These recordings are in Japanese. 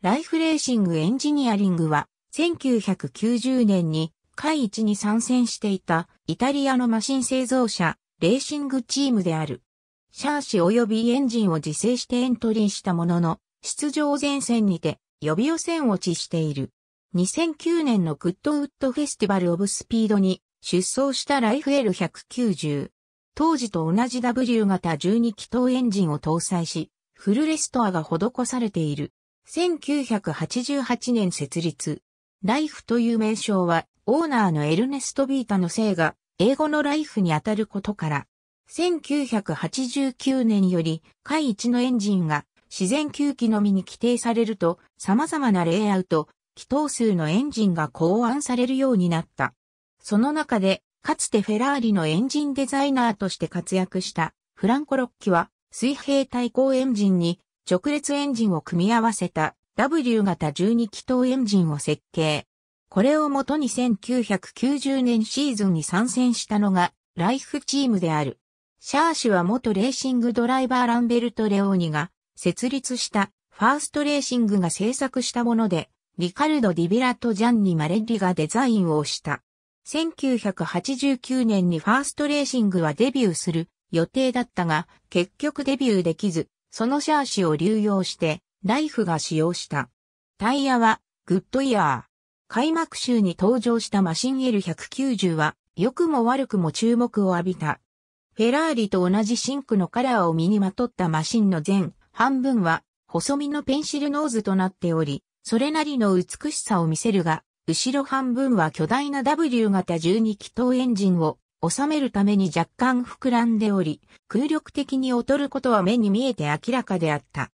ライフレーシングエンジニアリングは、1990年に、会一に参戦していた、イタリアのマシン製造者、レーシングチームである。シャーシ及びエンジンを自制してエントリーしたものの、出場前線にて、予備予選落ちしている。2009年のグッドウッドフェスティバルオブスピードに出走したライフ L190。当時と同じ W 型12気筒エンジンを搭載し、フルレストアが施されている。1988年設立。ライフという名称は、オーナーのエルネスト・ビータの姓が、英語のライフにあたることから、1989年より、回1のエンジンが、自然吸気のみに規定されると、様々なレイアウト、気筒数のエンジンが考案されるようになった。その中で、かつてフェラーリのエンジンデザイナーとして活躍した、フランコ・ロッキは、水平対向エンジンに直列エンジンを組み合わせた W 型12気筒エンジンを設計。これをもとに1990年シーズンに参戦したのがライフチームである。シャーシは元レーシングドライバーランベルト・レオーニが設立したファーストレーシングが制作したもので、リカルド・ディビラとジャンニ・マレッリがデザインをした。1989年にファーストレーシングはデビューする予定だったが、結局デビューできず、そのシャーシを流用して、ライフが使用した。タイヤは、グッドイヤー。開幕週に登場したマシン L190 は、良くも悪くも注目を浴びた。フェラーリと同じシンクのカラーを身にまとったマシンの前半分は、細身のペンシルノーズとなっており、それなりの美しさを見せるが、後ろ半分は巨大な W 型12気筒エンジンを収めるために若干膨らんでおり、空力的に劣ることは目に見えて明らかであった。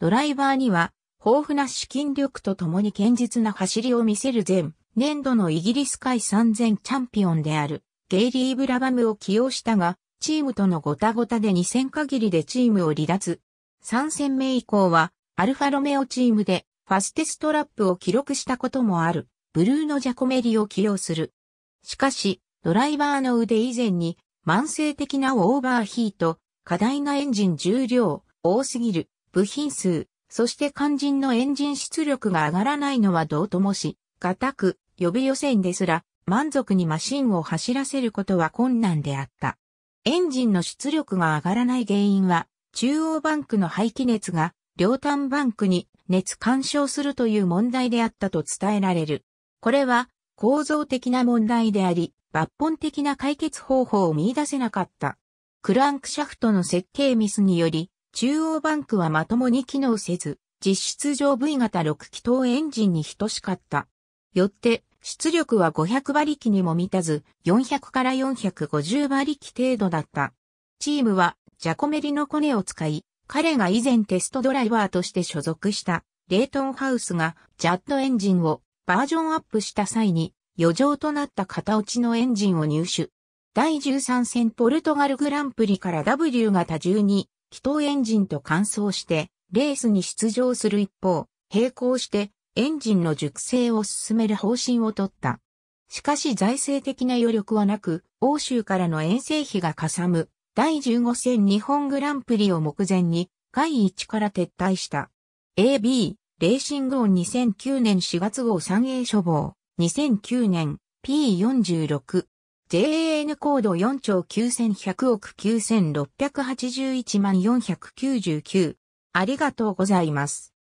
ドライバーには、豊富な資金力とともに堅実な走りを見せる前、年度のイギリス界3000チャンピオンである、ゲイリー・ブラバムを起用したが、チームとのごたごたで2戦限りでチームを離脱。3戦目以降は、アルファロメオチームで、ファステストラップを記録したこともある、ブルーノ・ジャコメリを起用する。しかし、ドライバーの腕以前に、慢性的なオーバーヒート、過大なエンジン重量、多すぎる、部品数、そして肝心のエンジン出力が上がらないのはどうともし、固く、予備予選ですら、満足にマシンを走らせることは困難であった。エンジンの出力が上がらない原因は、中央バンクの排気熱が、両端バンクに熱干渉するという問題であったと伝えられる。これは、構造的な問題であり、抜本的な解決方法を見出せなかった。クランクシャフトの設計ミスにより、中央バンクはまともに機能せず、実質上 V 型6気筒エンジンに等しかった。よって、出力は500馬力にも満たず、400から450馬力程度だった。チームは、ジャコメリのコネを使い、彼が以前テストドライバーとして所属した、レイトンハウスが、ジャッドエンジンをバージョンアップした際に余剰となった型落ちのエンジンを入手。第13戦ポルトガルグランプリから W 型12、気筒エンジンと換装して、レースに出場する一方、並行してエンジンの熟成を進める方針を取った。しかし財政的な余力はなく、欧州からの遠征費がかさむ、第15戦日本グランプリを目前に、第1から撤退した。AB、レーシングオン2009年4月号 3A 処方、2009年 P46。JAN コード4兆9100億9681万499。ありがとうございます。